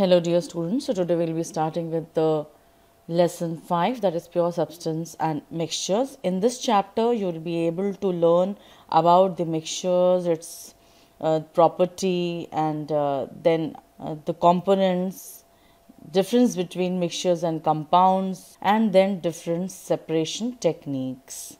Hello dear students, so today we will be starting with the lesson 5 that is pure substance and mixtures. In this chapter you will be able to learn about the mixtures, its uh, property and uh, then uh, the components, difference between mixtures and compounds and then different separation techniques.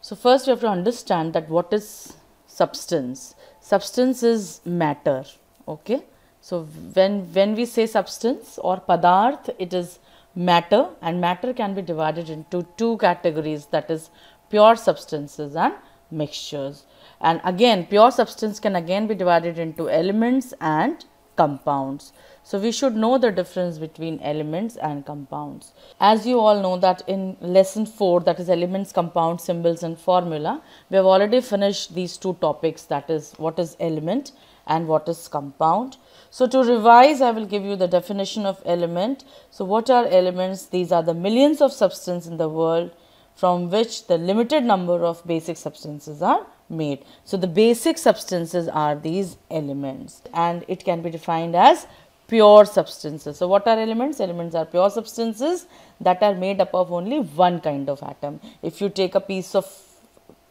So first we have to understand that what is substance. Substance is matter, okay so when, when we say substance or padarth, it is matter and matter can be divided into two categories that is pure substances and mixtures. And again pure substance can again be divided into elements and compounds. So we should know the difference between elements and compounds. As you all know that in lesson 4 that is elements, compounds, symbols and formula we have already finished these two topics that is what is element and what is compound. So to revise, I will give you the definition of element. So what are elements? These are the millions of substances in the world from which the limited number of basic substances are made. So the basic substances are these elements and it can be defined as pure substances. So what are elements? Elements are pure substances that are made up of only one kind of atom. If you take a piece of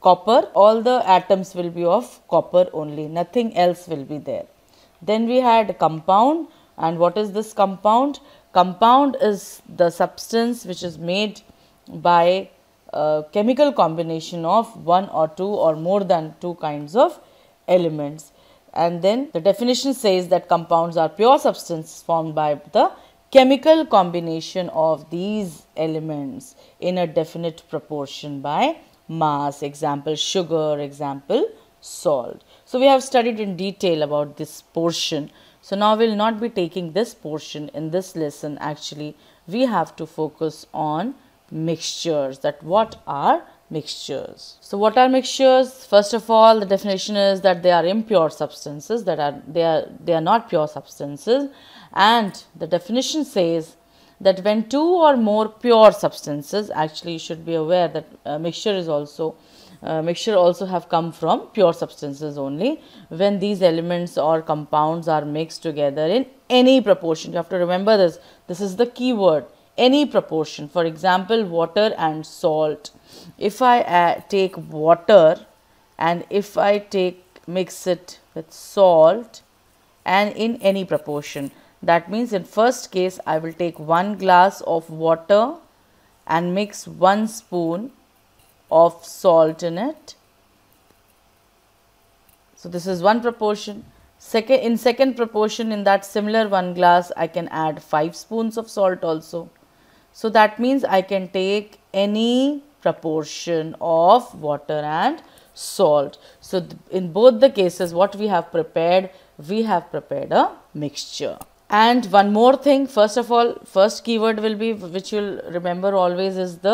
copper, all the atoms will be of copper only, nothing else will be there. Then we had compound and what is this compound? Compound is the substance which is made by chemical combination of one or two or more than two kinds of elements. And then the definition says that compounds are pure substances formed by the chemical combination of these elements in a definite proportion by mass example sugar example salt so we have studied in detail about this portion so now we'll not be taking this portion in this lesson actually we have to focus on mixtures that what are mixtures so what are mixtures first of all the definition is that they are impure substances that are they are they are not pure substances and the definition says that when two or more pure substances actually you should be aware that uh, mixture is also uh, mixture also have come from pure substances only when these elements or compounds are mixed together in any proportion you have to remember this this is the key word any proportion for example water and salt if i uh, take water and if i take mix it with salt and in any proportion that means in first case, I will take one glass of water and mix one spoon of salt in it. So this is one proportion. Second, in second proportion, in that similar one glass, I can add 5 spoons of salt also. So that means I can take any proportion of water and salt. So in both the cases, what we have prepared, we have prepared a mixture and one more thing first of all first keyword will be which you'll remember always is the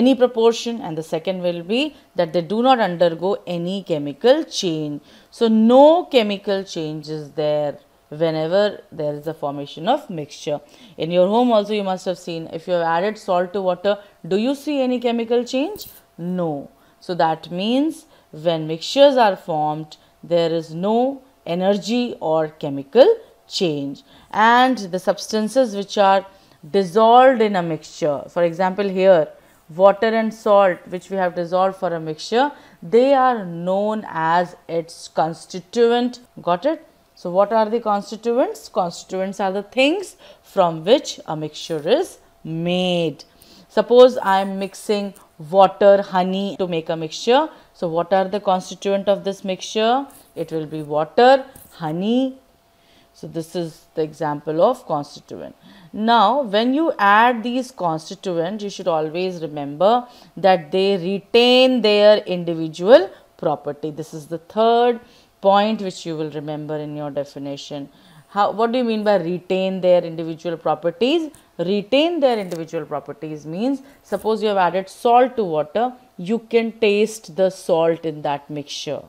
any proportion and the second will be that they do not undergo any chemical change. So, no chemical change is there whenever there is a formation of mixture. In your home also you must have seen if you have added salt to water, do you see any chemical change? No. So, that means when mixtures are formed, there is no energy or chemical change and the substances which are dissolved in a mixture. For example, here water and salt which we have dissolved for a mixture, they are known as its constituent. Got it? So, what are the constituents? Constituents are the things from which a mixture is made. Suppose I am mixing water, honey to make a mixture. So, what are the constituent of this mixture? It will be water, honey, so, this is the example of constituent. Now, when you add these constituents, you should always remember that they retain their individual property. This is the third point which you will remember in your definition. How, what do you mean by retain their individual properties? Retain their individual properties means suppose you have added salt to water, you can taste the salt in that mixture.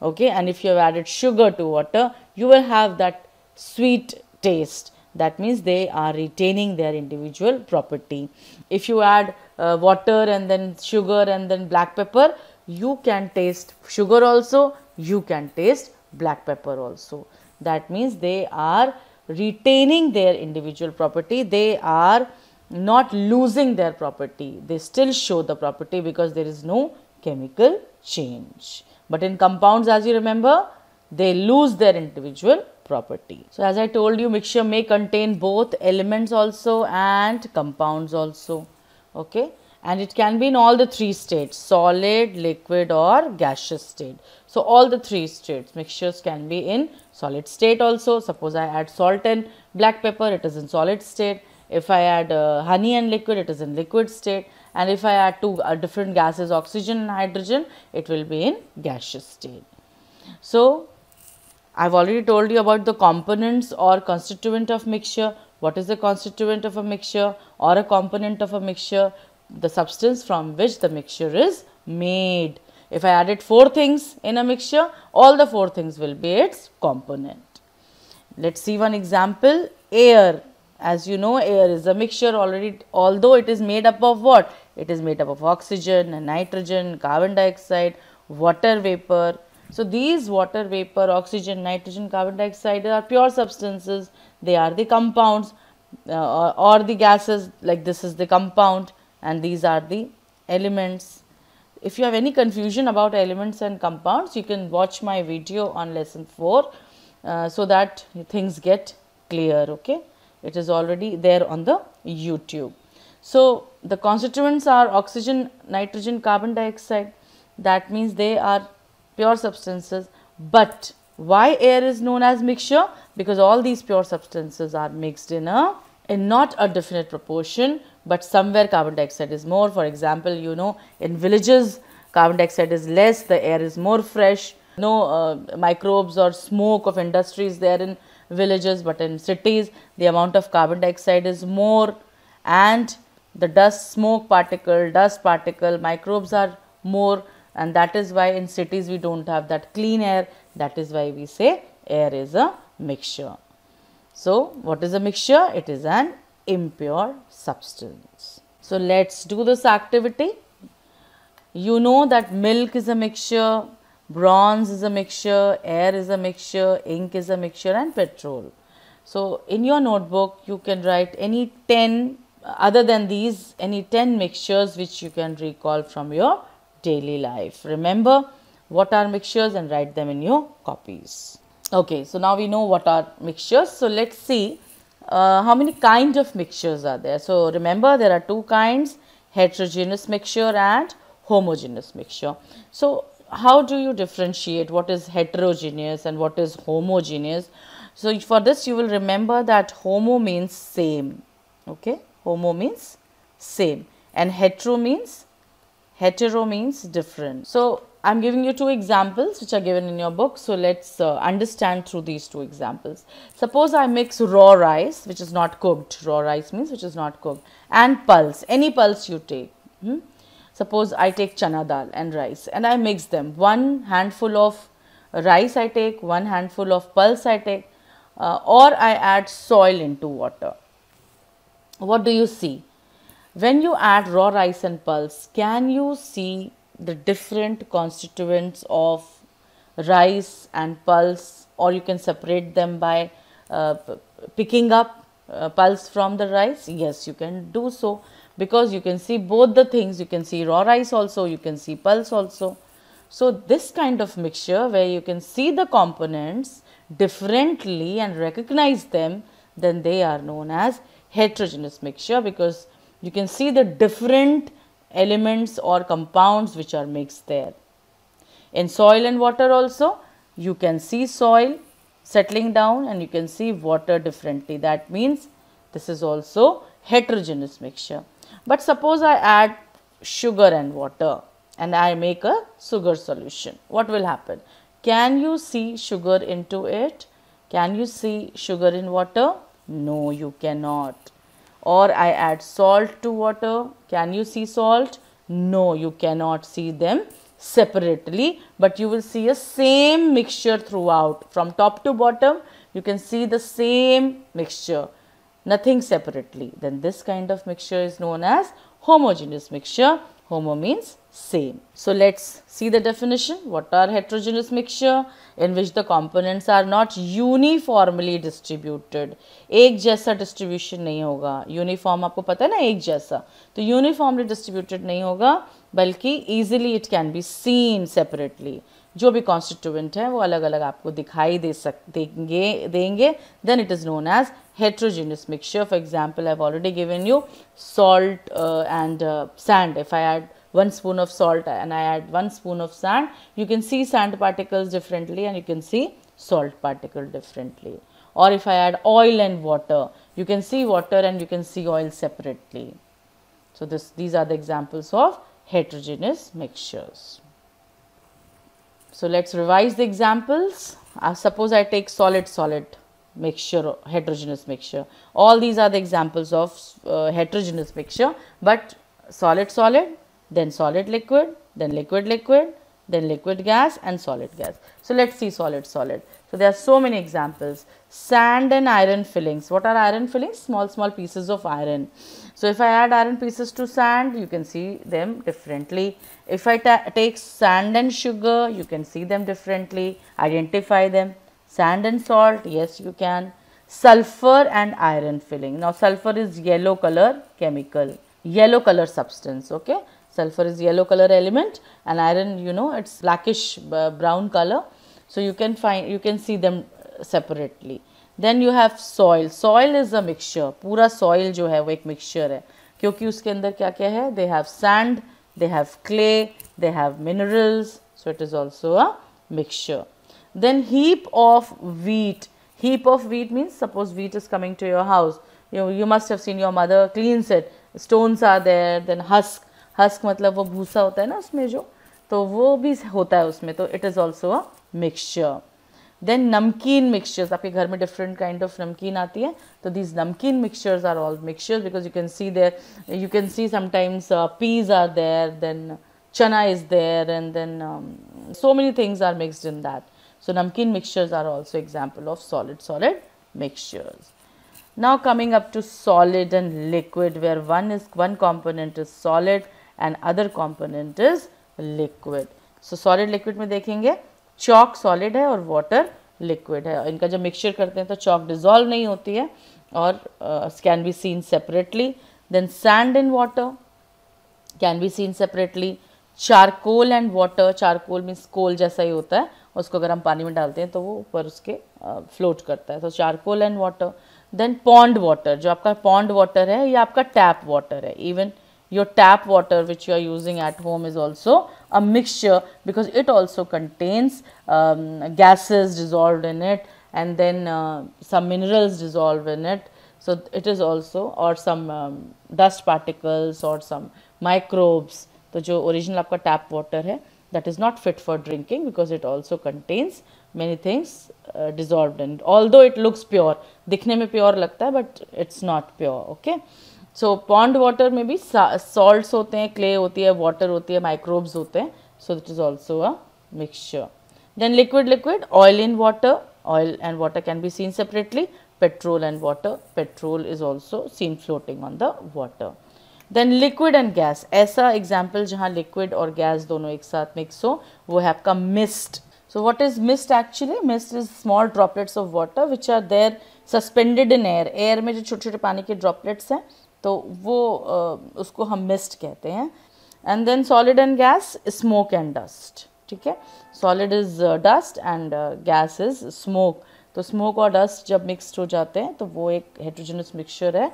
Okay, and if you have added sugar to water, you will have that sweet taste that means they are retaining their individual property. If you add uh, water and then sugar and then black pepper, you can taste sugar also, you can taste black pepper also. That means they are retaining their individual property, they are not losing their property, they still show the property because there is no chemical change. But in compounds as you remember, they lose their individual property. So as I told you mixture may contain both elements also and compounds also okay and it can be in all the three states solid liquid or gaseous state. So all the three states mixtures can be in solid state also suppose I add salt and black pepper it is in solid state if I add uh, honey and liquid it is in liquid state and if I add two uh, different gases oxygen and hydrogen it will be in gaseous state. So, I've already told you about the components or constituent of mixture. What is the constituent of a mixture or a component of a mixture? The substance from which the mixture is made. If I added four things in a mixture, all the four things will be its component. Let's see one example. Air. As you know, air is a mixture already, although it is made up of what? It is made up of oxygen, nitrogen, carbon dioxide, water vapor, so these water vapor, oxygen, nitrogen, carbon dioxide are pure substances. They are the compounds uh, or the gases like this is the compound and these are the elements. If you have any confusion about elements and compounds, you can watch my video on lesson 4 uh, so that things get clear. Okay, It is already there on the YouTube. So, the constituents are oxygen, nitrogen, carbon dioxide. That means they are pure substances but why air is known as mixture because all these pure substances are mixed in a in not a definite proportion but somewhere carbon dioxide is more for example you know in villages carbon dioxide is less the air is more fresh no uh, microbes or smoke of industries there in villages but in cities the amount of carbon dioxide is more and the dust smoke particle dust particle microbes are more and that is why in cities we don't have that clean air that is why we say air is a mixture. So, what is a mixture? It is an impure substance. So, let us do this activity. You know that milk is a mixture, bronze is a mixture, air is a mixture, ink is a mixture and petrol. So, in your notebook you can write any 10 other than these any 10 mixtures which you can recall from your daily life. Remember what are mixtures and write them in your copies. Okay, so now we know what are mixtures. So let's see uh, how many kinds of mixtures are there. So remember there are two kinds heterogeneous mixture and homogeneous mixture. So how do you differentiate what is heterogeneous and what is homogeneous? So for this you will remember that homo means same. Okay, homo means same and hetero means hetero means different. So I'm giving you two examples which are given in your book. So let's uh, understand through these two examples. Suppose I mix raw rice, which is not cooked. Raw rice means which is not cooked. And pulse, any pulse you take. Hmm? Suppose I take chana dal and rice and I mix them. One handful of rice I take, one handful of pulse I take uh, or I add soil into water. What do you see? When you add raw rice and pulse, can you see the different constituents of rice and pulse or you can separate them by uh, picking up uh, pulse from the rice? Yes, you can do so because you can see both the things. You can see raw rice also, you can see pulse also. So, this kind of mixture where you can see the components differently and recognize them, then they are known as heterogeneous mixture because you can see the different elements or compounds which are mixed there. In soil and water also, you can see soil settling down and you can see water differently. That means this is also heterogeneous mixture. But suppose I add sugar and water and I make a sugar solution. What will happen? Can you see sugar into it? Can you see sugar in water? No, you cannot or I add salt to water. Can you see salt? No, you cannot see them separately but you will see a same mixture throughout from top to bottom you can see the same mixture nothing separately then this kind of mixture is known as homogeneous mixture Homo means same. So let's see the definition. What are heterogeneous mixture? In which the components are not uniformly distributed. ek jaisa distribution nahi hoga Uniform aapko pata hai na ek jaisa to uniformly distributed nahi hoga balki easily it can be seen separately. जो भी constituent हैं वो अलग अलग आपको दिखाई दे सक देंगे देंगे then it is known heterogeneous mixture for example i've already given you salt uh, and uh, sand if i add one spoon of salt and i add one spoon of sand you can see sand particles differently and you can see salt particle differently or if i add oil and water you can see water and you can see oil separately so this these are the examples of heterogeneous mixtures so let's revise the examples. Uh, suppose I take solid solid mixture, heterogeneous mixture. All these are the examples of uh, heterogeneous mixture, but solid solid, then solid liquid, then liquid liquid, then liquid gas and solid gas. So, let us see solid solid. So, there are so many examples. Sand and iron fillings. What are iron fillings? Small small pieces of iron. So, if I add iron pieces to sand, you can see them differently. If I ta take sand and sugar, you can see them differently, identify them. Sand and salt, yes you can. Sulfur and iron filling. Now, sulfur is yellow color chemical, yellow color substance, okay. Sulfur is yellow color element and iron you know it's blackish brown color. So, you can find you can see them separately. Then you have soil. Soil is a mixture. Pura soil jo hai, वो एक mixture है क्योंकि उसके अंदर क्या क्या They have sand, they have clay, they have minerals. So, it is also a mixture. Then heap of wheat. Heap of wheat means suppose wheat is coming to your house. You, you must have seen your mother cleans it. Stones are there, then husk husk मतलब वो भूसा होता है ना उसमें जो तो वो भी होता है उसमें तो it is also a mixture then namkeen mixtures आपके घर में डिफरेंट काइंड ऑफ नमकीन आती है तो these namkeen mixtures are all mixtures because you can see there you can see sometimes peas are there then chana is there and then so many things are mixed in that so namkeen mixtures are also example of solid solid mixtures now coming up to solid and liquid where one is one component is solid and other component is liquid so solid liquid में देखेंगे चौक solid है और water liquid है इनका जब mixture करते हैं तो चौक डिजॉल्व नहीं होती है और can be seen separately then sand in water can be seen separately charcoal and water charcoal means coal जैसा ही होता है उसको अगर हम पानी में डालते हैं तो वो ऊपर उसके फ्लोट uh, करता है तो charcoal and water then pond water जो आपका पॉन्ड वाटर है या आपका टैप वाटर है even your tap water which you are using at home is also a mixture because it also contains um, gases dissolved in it and then uh, some minerals dissolve in it. So, it is also or some um, dust particles or some microbes. to jo original aapka tap water hai that is not fit for drinking because it also contains many things uh, dissolved in it. Although it looks pure, dikhne mein pure lagta hai but it's not pure. Okay. So pond water में भी salts होते हैं clay होती है water होती है microbes होते हैं so this is also a mixture then liquid liquid oil in water oil and water can be seen separately petrol and water petrol is also seen floating on the water then liquid and gas ऐसा example जहाँ liquid और gas दोनों एक साथ mix हो वो है आपका mist so what is missed actually mist is small droplets of water which are there suspended in air air में जो छोटे छोटे पानी के ड्रॉपलेट्स हैं तो वो उसको हम मिस्ट कहते हैं and then solid and gas smoke and dust ठीक है solid is dust and gas is smoke तो स्मोक और डस्ट जब मिक्सड हो जाते हैं तो वो एक हेट्रोजिनस मिक्सचर है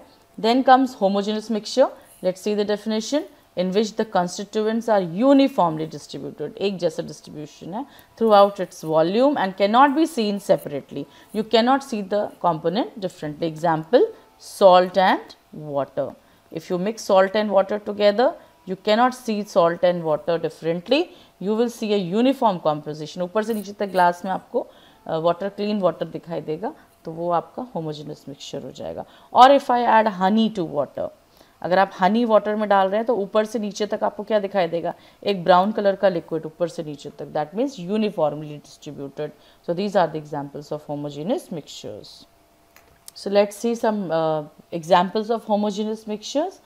then comes homogeneous mixture let see the definition in which the constituents are uniformly distributed एक जैसा डिस्ट्रीब्यूशन है throughout its volume and cannot be seen separately you cannot see the component differently example salt and water. If you mix salt and water together, you cannot see salt and water differently. You will see a uniform composition. ऊपर से नीचे तक glass में आपको water clean water दिखाई देगा तो वो आपका होमोजेनस मिक्सचर हो जाएगा और if I add honey to water अगर आप हनी वाटर में डाल रहे हैं तो ऊपर से नीचे तक आपको क्या दिखाई देगा एक ब्राउन कलर का लिक्विड ऊपर से नीचे तक that means uniformly distributed so these are the examples of homogeneous mixtures So, let us see some uh, examples of homogeneous mixtures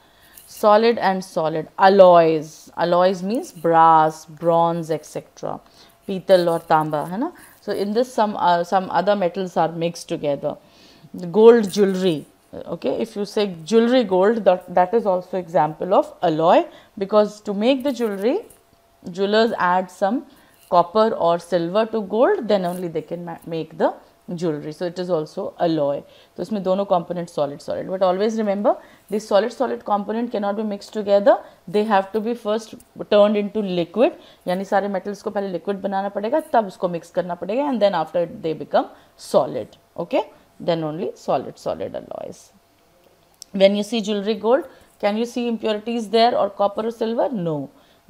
solid and solid alloys alloys means brass bronze etc petal or tamba hai na? so in this some uh, some other metals are mixed together gold jewelry okay if you say jewelry gold that, that is also example of alloy because to make the jewelry jewelers add some copper or silver to gold then only they can make the jewelry so it is also alloy so isme dono component solid solid but always remember this solid solid component cannot be mixed together they have to be first turned into liquid yani sare metals ko pehle liquid banana padega tab usko mix karna padega and then after they become solid okay then only solid solid alloys when you see jewelry gold can you see impurities there or copper or silver no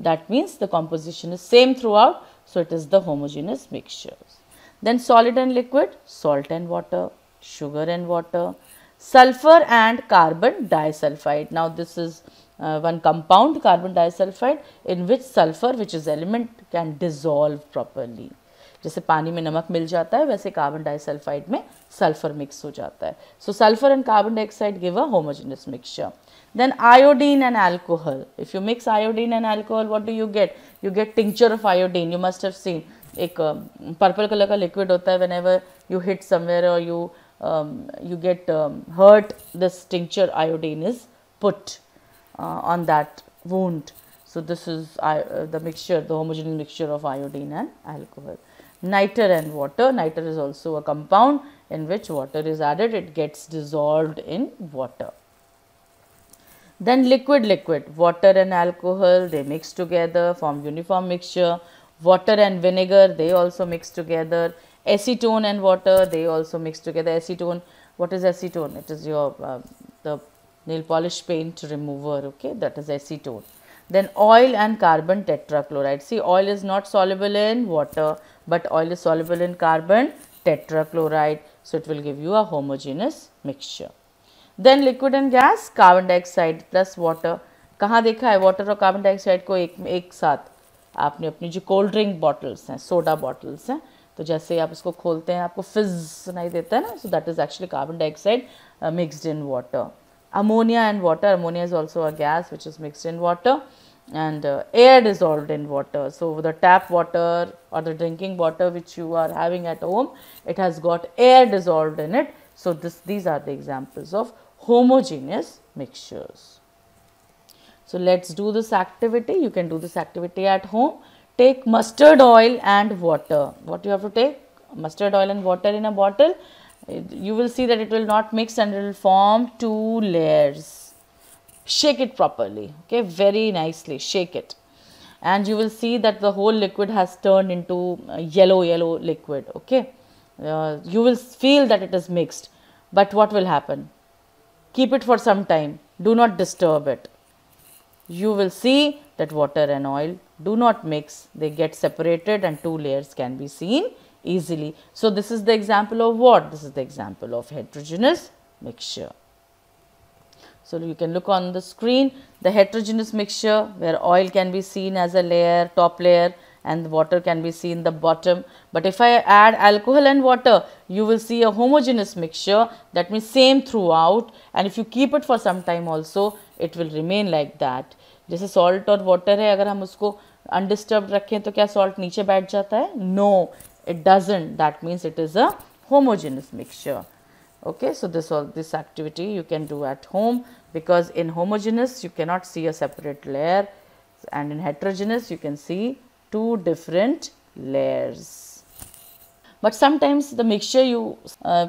that means the composition is same throughout so it is the homogeneous mixtures Then solid and liquid, salt and water, sugar and water, sulfur and carbon disulfide. Now this is uh, one compound carbon disulfide in which sulfur which is element can dissolve properly. Just पानी में नमक मिल जाता है वैसे carbon disulphide में sulphur mix हो जाता है so sulphur and carbon dioxide give a homogeneous then iodine and alcohol if you mix iodine and alcohol what do you get you get tincture of iodine you must have seen एक purple um, colour का liquid होता है whenever you hit somewhere और you you get hurt this tincture iodine is put uh, on that wound. So, this is uh, the mixture, the homogeneous mixture of iodine and alcohol. Nitre and water, nitre is also a compound in which water is added, it gets dissolved in water. Then liquid liquid, water and alcohol, they mix together, form uniform mixture. water and vinegar they also mix together acetone and water they also mix together acetone what is acetone it is your uh, the nail polish paint remover okay that is acetone then oil and carbon tetrachloride see oil is not soluble in water but oil is soluble in carbon tetrachloride so it will give you a homogeneous mixture then liquid and gas carbon dioxide plus water कहाँ देखा है water और carbon dioxide को एक एक साथ आपने अपनी जो कोल्ड ड्रिंक बॉटल्स हैं सोडा बॉटल्स हैं तो जैसे आप उसको खोलते हैं आपको फिज सुनाई देता है ना so that is actually carbon dioxide mixed in water ammonia and water ammonia is also a gas which is mixed in water and air dissolve in water so the tap water और the drinking water which you are having at home it has got air dissolve in it so this these are the examples of homogeneous mixtures So let's do this activity. You can do this activity at home. Take mustard oil and water. What you have to take? Mustard oil and water in a bottle. You will see that it will not mix and it will form two layers. Shake it properly. Okay, very nicely. Shake it. And you will see that the whole liquid has turned into yellow, yellow liquid. Okay, uh, you will feel that it is mixed. But what will happen? Keep it for some time. Do not disturb it you will see that water and oil do not mix, they get separated and two layers can be seen easily. So, this is the example of what? This is the example of heterogeneous mixture. So, you can look on the screen the heterogeneous mixture where oil can be seen as a layer, top layer and water can be seen the bottom. But if I add alcohol and water, you will see a homogeneous mixture that means same throughout and if you keep it for some time also it will remain like that. जैसे salt और water है अगर हम उसको undisturbed रखें तो क्या salt नीचे बैठ जाता है No, it doesn't. That means it is a homogeneous mixture. Okay, so this all this activity you can do at home because in homogeneous you cannot see a separate layer and in heterogeneous you can see two different layers but sometimes the mixture you uh,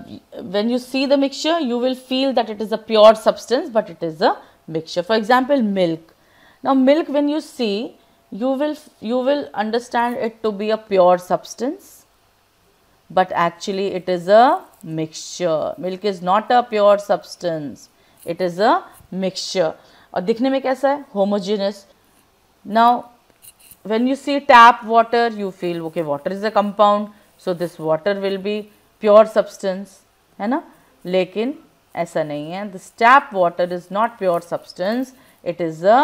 when you see the mixture you will feel that it is a pure substance but it is a mixture for example milk now milk when you see you will you will understand it to be a pure substance but actually it is a mixture milk is not a pure substance it is a mixture Or दिखने में कैसा है Homogeneous. Now, when you see tap water you feel okay water is a compound so this water will be pure substance है ना लेकिन ऐसा नहीं है this tap water is not pure substance it is a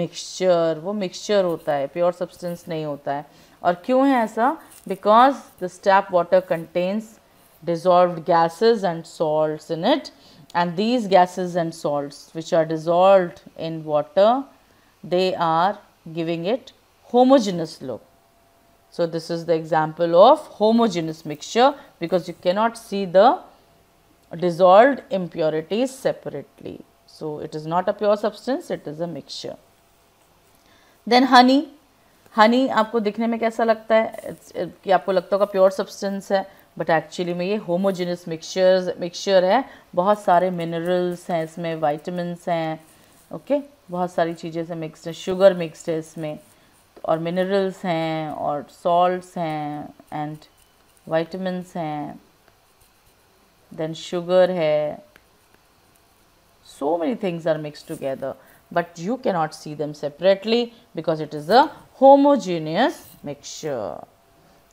mixture वो mixture होता है pure substance नहीं होता है और क्यों है ऐसा because the tap water contains dissolve gases and salt in it and these gases and salt which are dissolve in water they are giving it homogeneous look So this is the example of homogeneous mixture because you cannot see the dissolved impurities separately. So it is not a pure substance, it is a mixture. Then honey. honey honey आपको दिखने में कैसा लगता है ki aapko lagta hoga pure substance hai but actually में ये homogeneous mixtures mixture है बहुत सारे मिनरल्स हैं इसमें वाइटमिनस हैं ओके बहुत सारी चीज़ें से मिक्सड है शुगर मिक्सड है इसमें और मिनरल्स हैं और सॉल्ट्स हैं एंड वाइटमिनस हैं देन शुगर है so many things are mix together but you cannot see them separately because it is a homogeneous mixture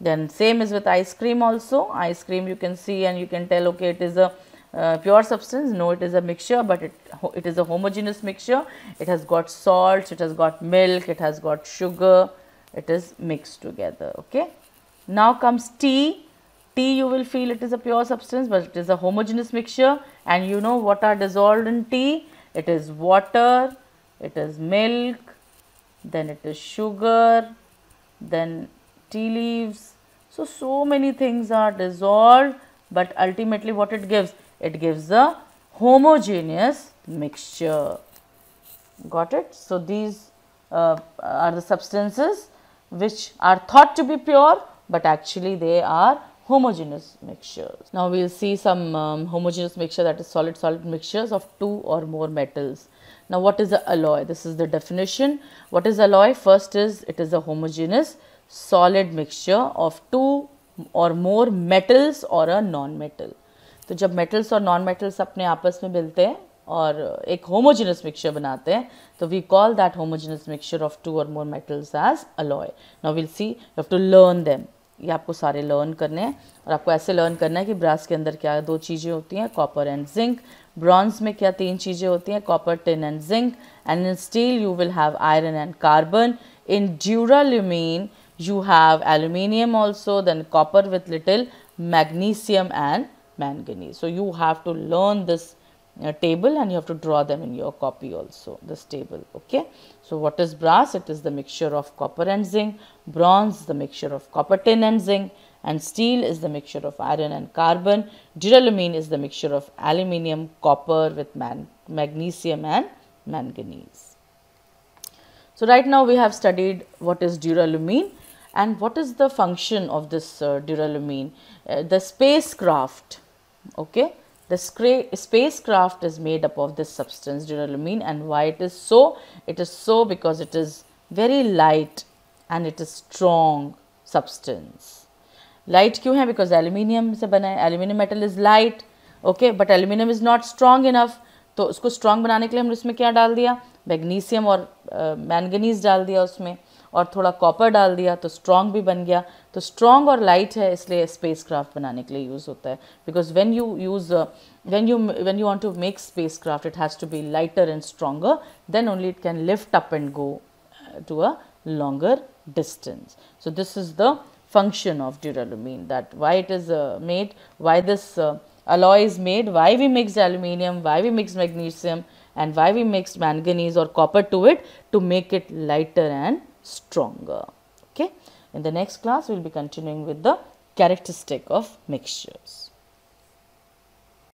then same is with ice cream also ice cream you can see and you can tell okay it is a Uh, pure substance no it is a mixture but it it is a homogeneous mixture it has got salts it has got milk it has got sugar it is mixed together okay now comes tea tea you will feel it is a pure substance but it is a homogeneous mixture and you know what are dissolved in tea it is water it is milk then it is sugar then tea leaves so so many things are dissolved but ultimately what it gives it gives a homogeneous mixture. Got it? So, these uh, are the substances which are thought to be pure, but actually they are homogeneous mixtures. Now, we will see some um, homogeneous mixture that is solid solid mixtures of two or more metals. Now, what is the alloy? This is the definition. What is alloy? First is it is a homogeneous solid mixture of two or more metals or a non-metal. तो जब metals और non metals अपने आपस में मिलते हैं और एक होमोजिनस मिक्सचर बनाते हैं तो we call that homogeneous mixture of two और more metals as alloy now will see you have to learn them ये आपको सारे लर्न करने हैं और आपको ऐसे लर्न करना है कि ब्रास के अंदर क्या दो चीज़ें होती हैं कॉपर एंड जिंक ब्रॉन्ज में क्या तीन चीज़ें होती हैं copper tin and zinc and in steel you will have iron and carbon in duralumin you have aluminium also then copper with little magnesium and manganese. So, you have to learn this uh, table and you have to draw them in your copy also this table okay so what is brass it is the mixture of copper and zinc bronze the mixture of copper tin and zinc and steel is the mixture of iron and carbon duralumin is the mixture of aluminium copper with magnesium and manganese so right now we have studied what is duralumin and what is the function of this uh, duralumin uh, the spacecraft okay the spacecraft is made up of this substance duralumin and why it is so it is so because it is very light and it is strong substance light kyun hai because aluminium se bana hai aluminium metal is light okay but aluminium is not strong enough तो उसको strong बनाने के लिए हमने उसमें क्या डाल दिया मैग्नीशियम और मैंगनीज uh, डाल दिया उसमें और थोड़ा कॉपर डाल दिया तो स्ट्रांग भी बन गया तो स्ट्रांग और लाइट है इसलिए स्पेस क्राफ्ट बनाने के लिए यूज़ होता है because when you use when you when you want to make spacecraft it has to be lighter and stronger then only it can lift up and go to a longer distance so this is the function of duralumin that why it is made why this alloy is made why we mix aluminium why we mix magnesium and why we mix manganese और copper to it to make it lighter and stronger. Okay. In the next class, we will be continuing with the characteristic of mixtures.